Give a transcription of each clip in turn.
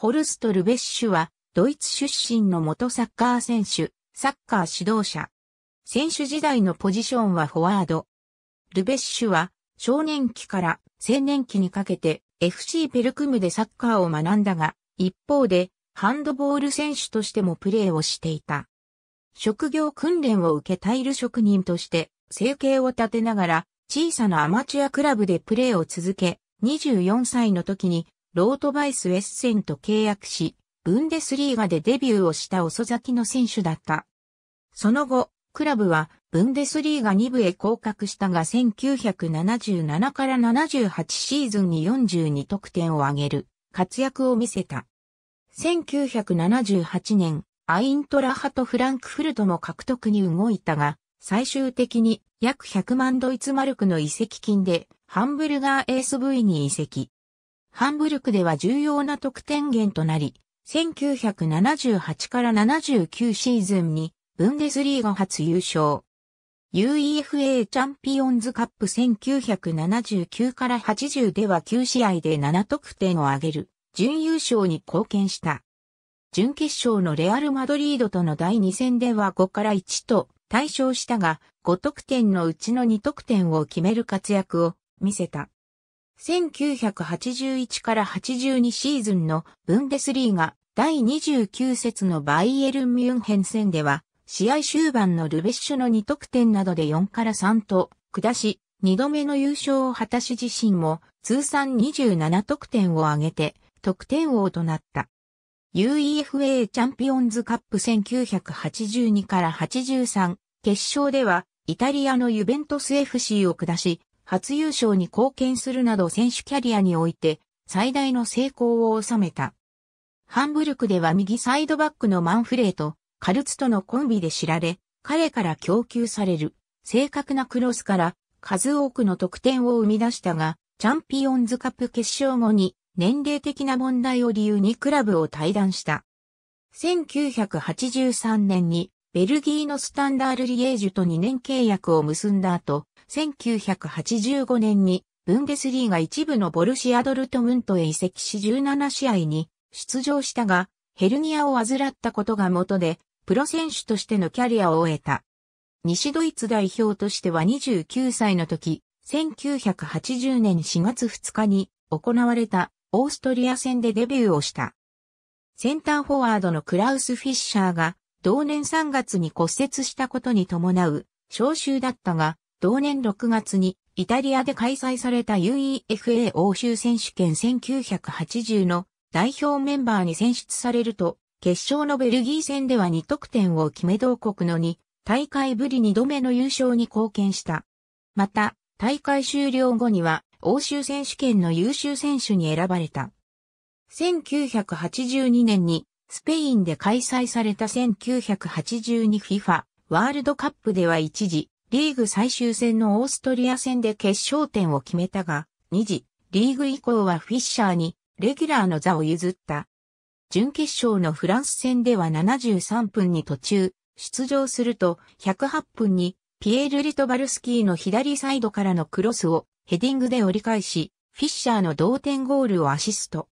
ホルスト・ルベッシュは、ドイツ出身の元サッカー選手、サッカー指導者。選手時代のポジションはフォワード。ルベッシュは、少年期から青年期にかけて FC ペルクムでサッカーを学んだが、一方で、ハンドボール選手としてもプレーをしていた。職業訓練を受けタイル職人として、生計を立てながら、小さなアマチュアクラブでプレーを続け、24歳の時にロートバイス・エッセンと契約し、ブンデスリーガでデビューをした遅咲きの選手だった。その後、クラブはブンデスリーガ2部へ降格したが1977から78シーズンに42得点を挙げる活躍を見せた。1978年、アイントラ派とフランクフルトも獲得に動いたが、最終的に約100万ドイツマルクの移籍金でハンブルガー SV に移籍。ハンブルクでは重要な得点源となり、1978から79シーズンにブンデスリーガ初優勝。UEFA チャンピオンズカップ1979から80では9試合で7得点を挙げる、準優勝に貢献した。準決勝のレアル・マドリードとの第2戦では5から1と対勝したが、5得点のうちの2得点を決める活躍を見せた。1981から82シーズンのブンデスリーガ第29節のバイエルン・ミュンヘン戦では、試合終盤のルベッシュの2得点などで4から3と下し、2度目の優勝を果たし自身も通算27得点を挙げて得点王となった。UEFA チャンピオンズカップ1982から83決勝ではイタリアのユベントス FC を下し初優勝に貢献するなど選手キャリアにおいて最大の成功を収めた。ハンブルクでは右サイドバックのマンフレーとカルツとのコンビで知られ、彼から供給される正確なクロスから数多くの得点を生み出したが、チャンピオンズカップ決勝後に年齢的な問題を理由にクラブを退団した。1983年にベルギーのスタンダールリエージュと2年契約を結んだ後、1985年にブンデスリーガ一部のボルシアドルトムントへ移籍し17試合に出場したが、ヘルニアを患ったことが元で、プロ選手としてのキャリアを終えた。西ドイツ代表としては29歳の時、1980年4月2日に行われたオーストリア戦でデビューをした。センターフォワードのクラウス・フィッシャーが同年3月に骨折したことに伴う招集だったが、同年6月にイタリアで開催された UEFA 欧州選手権1980の代表メンバーに選出されると、決勝のベルギー戦では2得点を決め同国の2大会ぶり2度目の優勝に貢献した。また、大会終了後には欧州選手権の優秀選手に選ばれた。1982年にスペインで開催された 1982FIFA ワールドカップでは一時リーグ最終戦のオーストリア戦で決勝点を決めたが、2次、リーグ以降はフィッシャーにレギュラーの座を譲った。準決勝のフランス戦では73分に途中、出場すると108分にピエール・リトバルスキーの左サイドからのクロスをヘディングで折り返し、フィッシャーの同点ゴールをアシスト。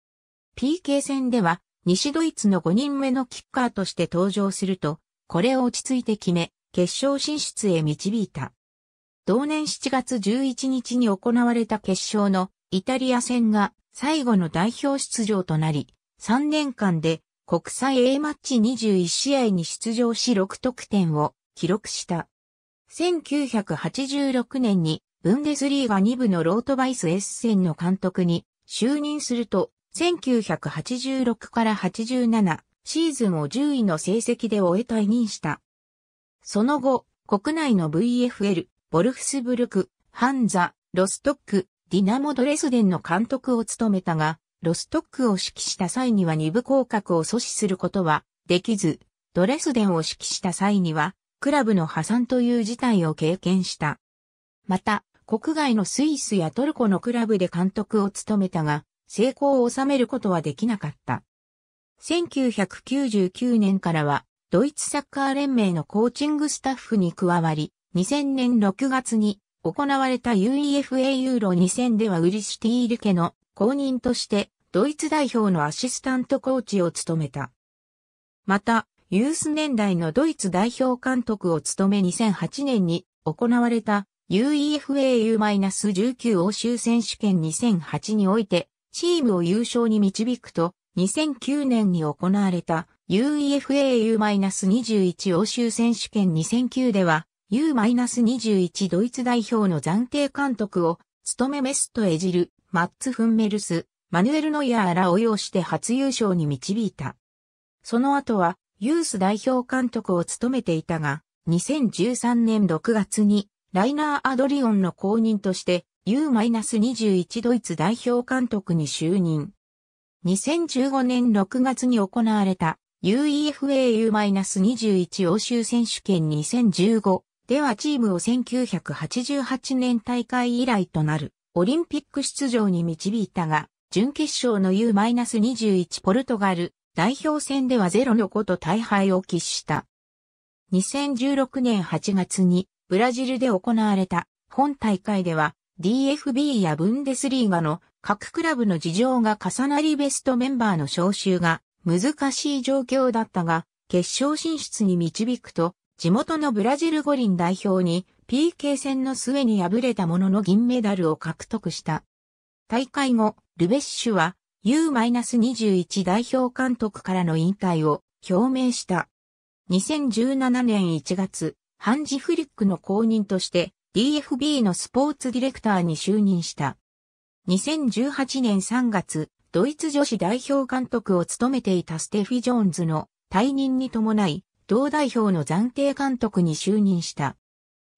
PK 戦では西ドイツの5人目のキッカーとして登場すると、これを落ち着いて決め、決勝進出へ導いた。同年7月11日に行われた決勝のイタリア戦が最後の代表出場となり、3年間で国際 A マッチ21試合に出場し6得点を記録した。1986年にブンデスリーガ2部のロートバイス S 戦の監督に就任すると、1986から87シーズンを10位の成績で終え退任した。その後、国内の VFL、ボルフスブルク、ハンザ、ロストック、ディナモ・ドレスデンの監督を務めたが、ロストックを指揮した際には二部降格を阻止することはできず、ドレスデンを指揮した際には、クラブの破産という事態を経験した。また、国外のスイスやトルコのクラブで監督を務めたが、成功を収めることはできなかった。1999年からは、ドイツサッカー連盟のコーチングスタッフに加わり、2000年6月に行われた UEFA ユーロ2000ではウリシティール家の公認としてドイツ代表のアシスタントコーチを務めた。また、ユース年代のドイツ代表監督を務め2008年に行われた UEFAU-19 欧州選手権2008においてチームを優勝に導くと2009年に行われた UEFA U-21 欧州選手権2009では U-21 ドイツ代表の暫定監督を務めメストエジル、マッツ・フンメルス、マヌエル・ノイアーらを擁して初優勝に導いた。その後はユース代表監督を務めていたが、2013年6月にライナー・アドリオンの後任として U-21 ドイツ代表監督に就任。2015年6月に行われた UEFA U-21 欧州選手権2015ではチームを1988年大会以来となるオリンピック出場に導いたが、準決勝の U-21 ポルトガル代表戦ではゼロの5と大敗を喫した。2016年8月にブラジルで行われた本大会では DFB やブンデスリーガの各クラブの事情が重なりベストメンバーの招集が難しい状況だったが、決勝進出に導くと、地元のブラジル五輪代表に PK 戦の末に敗れたものの銀メダルを獲得した。大会後、ルベッシュは U-21 代表監督からの引退を表明した。2017年1月、ハンジ・フリックの後任として DFB のスポーツディレクターに就任した。2018年3月、ドイツ女子代表監督を務めていたステフィ・ジョーンズの退任に伴い、同代表の暫定監督に就任した。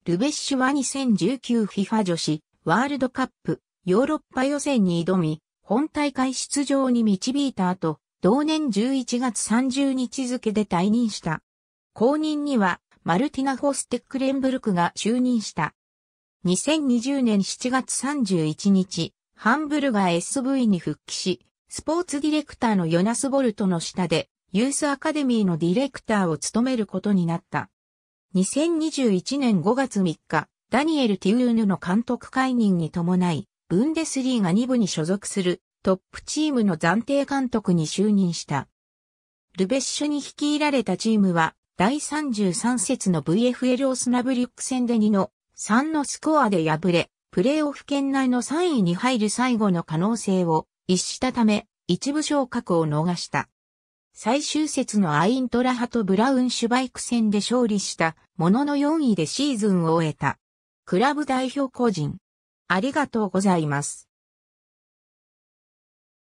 ルベッシュは 2019FIFA 女子ワールドカップヨーロッパ予選に挑み、本大会出場に導いた後、同年11月30日付で退任した。後任には、マルティナ・ホステックレンブルクが就任した。2020年7月31日、ハンブルガー SV に復帰し、スポーツディレクターのヨナス・ボルトの下で、ユースアカデミーのディレクターを務めることになった。2021年5月3日、ダニエル・ティウーヌの監督解任に伴い、ブンデスリーが2部に所属するトップチームの暫定監督に就任した。ルベッシュに率いられたチームは、第33節の VFL オスナブリュック戦で2の3のスコアで敗れ、プレーオフ圏内の3位に入る最後の可能性を一したため、一部昇格を逃した。最終節のアイントラハとブラウンシュバイク戦で勝利したものの4位でシーズンを終えた。クラブ代表個人。ありがとうございます。